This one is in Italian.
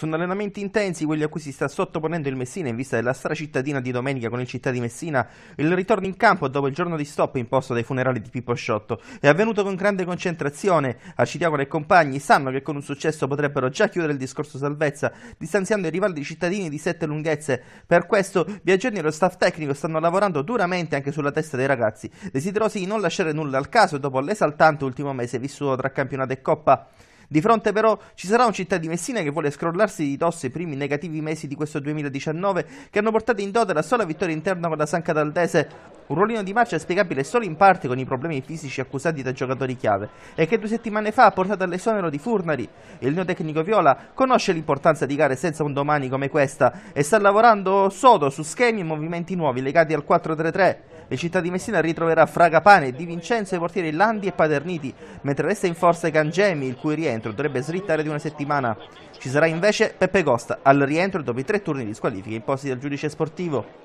Sono allenamenti intensi quelli a cui si sta sottoponendo il Messina in vista della stra cittadina di domenica con il Città di Messina. Il ritorno in campo dopo il giorno di stop imposto dai funerali di Pippo Sciotto è avvenuto con grande concentrazione. Arcitiacola e compagni sanno che con un successo potrebbero già chiudere il discorso salvezza, distanziando i rivali cittadini di sette lunghezze. Per questo Biageni e lo staff tecnico stanno lavorando duramente anche sulla testa dei ragazzi, desiderosi di non lasciare nulla al caso dopo l'esaltante ultimo mese vissuto tra campionato e coppa. Di fronte però ci sarà un città di Messina che vuole scrollarsi di tosse i primi negativi mesi di questo 2019 che hanno portato in dote la sola vittoria interna con la San Cataldese un ruolino di marcia spiegabile solo in parte con i problemi fisici accusati da giocatori chiave e che due settimane fa ha portato all'esonero di Furnari. Il neotecnico Viola conosce l'importanza di gare senza un domani come questa e sta lavorando sodo su schemi e movimenti nuovi legati al 4-3-3. Le città di Messina ritroverà Fragapane, Di Vincenzo e i portieri Landi e Paterniti, mentre resta in forza Gangemi, il cui rientro dovrebbe slittare di una settimana. Ci sarà invece Peppe Costa al rientro dopo i tre turni di squalifica imposti dal giudice sportivo.